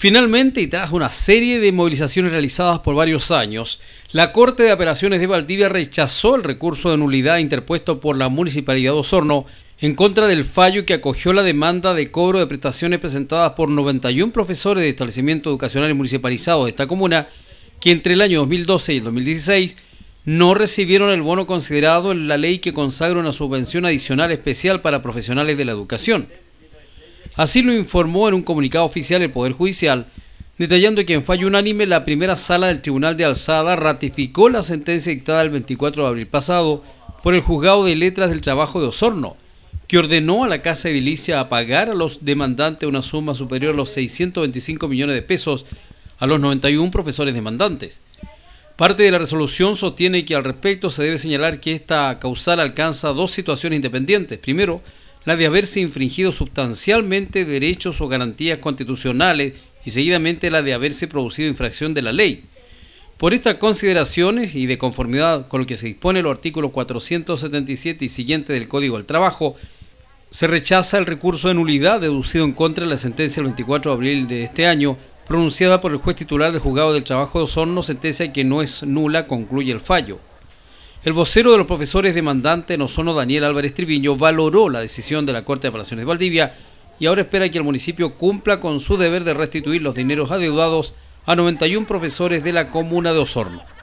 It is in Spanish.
Finalmente, y tras una serie de movilizaciones realizadas por varios años, la Corte de Apelaciones de Valdivia rechazó el recurso de nulidad interpuesto por la Municipalidad de Osorno en contra del fallo que acogió la demanda de cobro de prestaciones presentadas por 91 profesores de establecimientos educacionales municipalizados de esta comuna, que entre el año 2012 y el 2016 no recibieron el bono considerado en la ley que consagra una subvención adicional especial para profesionales de la educación. Así lo informó en un comunicado oficial el Poder Judicial, detallando que en fallo unánime la primera sala del Tribunal de Alzada ratificó la sentencia dictada el 24 de abril pasado por el Juzgado de Letras del Trabajo de Osorno, que ordenó a la Casa Edilicia a pagar a los demandantes una suma superior a los 625 millones de pesos a los 91 profesores demandantes. Parte de la resolución sostiene que al respecto se debe señalar que esta causal alcanza dos situaciones independientes. Primero, la de haberse infringido sustancialmente derechos o garantías constitucionales y seguidamente la de haberse producido infracción de la ley. Por estas consideraciones y de conformidad con lo que se dispone los artículos 477 y siguiente del Código del Trabajo, se rechaza el recurso de nulidad deducido en contra de la sentencia del 24 de abril de este año, pronunciada por el juez titular del Juzgado del Trabajo de Osorno, sentencia que no es nula, concluye el fallo. El vocero de los profesores demandantes, Osorno, Daniel Álvarez Triviño, valoró la decisión de la Corte de Apelaciones de Valdivia y ahora espera que el municipio cumpla con su deber de restituir los dineros adeudados a 91 profesores de la comuna de Osorno.